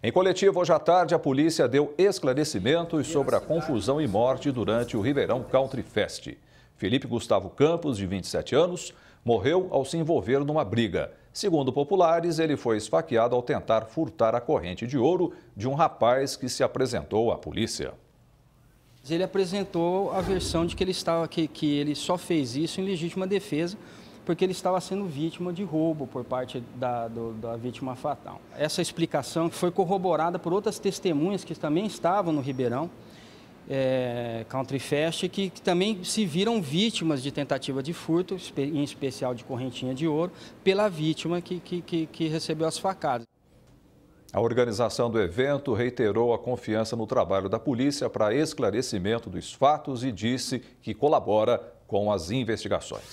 Em coletivo, hoje à tarde, a polícia deu esclarecimentos sobre a confusão e morte durante o Ribeirão Country Fest. Felipe Gustavo Campos, de 27 anos, morreu ao se envolver numa briga. Segundo populares, ele foi esfaqueado ao tentar furtar a corrente de ouro de um rapaz que se apresentou à polícia. Ele apresentou a versão de que ele, estava, que, que ele só fez isso em legítima defesa, porque ele estava sendo vítima de roubo por parte da, do, da vítima fatal. Essa explicação foi corroborada por outras testemunhas que também estavam no Ribeirão, é, Country Fest, que, que, também se viram vítimas de tentativa de furto, em especial de correntinha de ouro, pela vítima que, que, que recebeu as facadas. A organização do evento reiterou a confiança no trabalho da polícia para esclarecimento dos fatos e disse que colabora com as investigações.